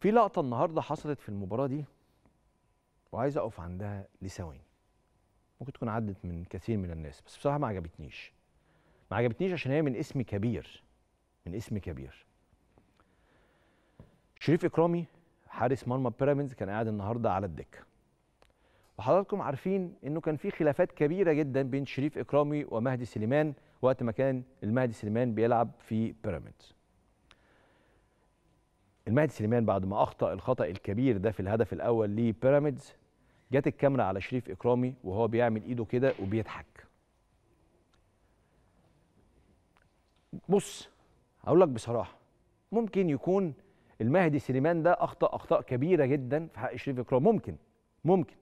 في لقطه النهارده حصلت في المباراه دي وعايز اقف عندها لثواني ممكن تكون عدت من كثير من الناس بس بصراحه ما عجبتنيش ما عجبتنيش عشان هي من اسم كبير من اسم كبير شريف اكرامي حارس مرمى بيراميدز كان قاعد النهارده على الدكه وحضراتكم عارفين انه كان في خلافات كبيره جدا بين شريف اكرامي ومهدي سليمان وقت ما كان المهدي سليمان بيلعب في بيراميدز المهدي سليمان بعد ما اخطا الخطا الكبير ده في الهدف الاول لبيراميدز جت الكاميرا على شريف اكرامي وهو بيعمل ايده كده وبيضحك بص هقول لك بصراحه ممكن يكون المهدي سليمان ده اخطا اخطاء كبيره جدا في حق شريف اكرامي ممكن ممكن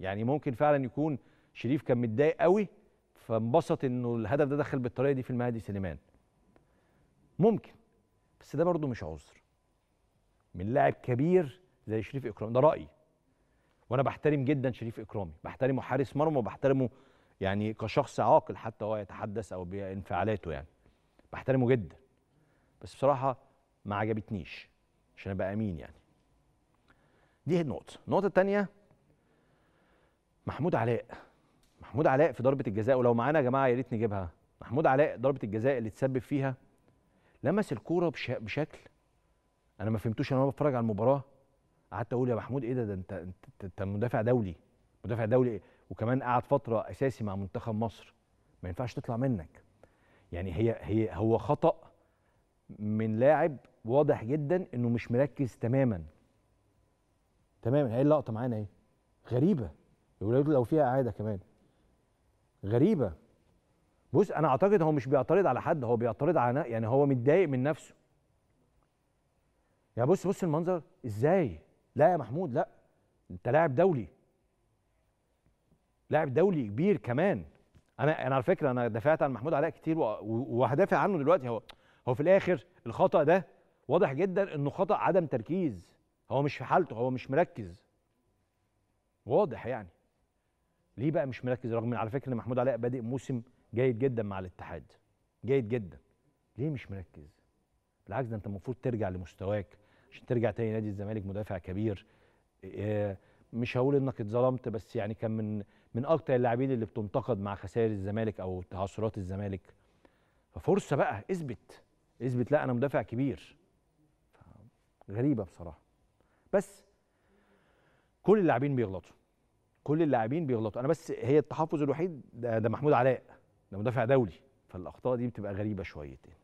يعني ممكن فعلا يكون شريف كان متضايق قوي فانبسط انه الهدف ده دخل بالطريقه دي في المهدي سليمان ممكن بس ده برضه مش عذر من لاعب كبير زي شريف اكرامي ده رايي وانا بحترم جدا شريف اكرامي بحترمه حارس مرمى وبحترمه يعني كشخص عاقل حتى هو يتحدث او بانفعالاته يعني بحترمه جدا بس بصراحه ما عجبتنيش عشان ابقى امين يعني دي النقطه النقطه الثانيه محمود علاء محمود علاء في ضربه الجزاء ولو معانا يا جماعه يا ريت نجيبها محمود علاء ضربه الجزاء اللي تسبب فيها لمس الكوره بشكل انا ما فهمتوش يعني، انا بتفرج على المباراه قعدت اقول يا محمود ايه ده ده انت انت, انت مدافع دولي مدافع دولي إيه؟ وكمان قعد فتره اساسي مع منتخب مصر ما ينفعش تطلع منك يعني هي هي هو خطا من لاعب واضح جدا انه مش مركز تماما تماما هي اللقطه معانا اهي غريبه لو فيها اعاده كمان غريبه بص انا اعتقد هو مش بيعترض على حد هو بيعترض على يعني هو متضايق من نفسه يا يعني بص بص المنظر ازاي لا يا محمود لا انت لاعب دولي لاعب دولي كبير كمان انا انا على فكره انا دافعت عن محمود علاء كتير وهدافع عنه دلوقتي هو هو في الاخر الخطا ده واضح جدا انه خطا عدم تركيز هو مش في حالته هو مش مركز واضح يعني ليه بقى مش مركز رغم ان على فكره ان محمود علاء بادئ موسم جيد جدا مع الاتحاد جيد جدا ليه مش مركز بالعكس ده انت المفروض ترجع لمستواك عشان ترجع تاني نادي الزمالك مدافع كبير إيه، مش هقول انك اتظلمت بس يعني كان من من اكتر اللاعبين اللي بتنتقد مع خسائر الزمالك او تعثرات الزمالك ففرصه بقى اثبت اثبت لا انا مدافع كبير غريبه بصراحه بس كل اللاعبين بيغلطوا كل اللاعبين بيغلطوا انا بس هي التحفظ الوحيد ده, ده محمود علاء ده مدافع دولي فالاخطاء دي بتبقى غريبه شويتين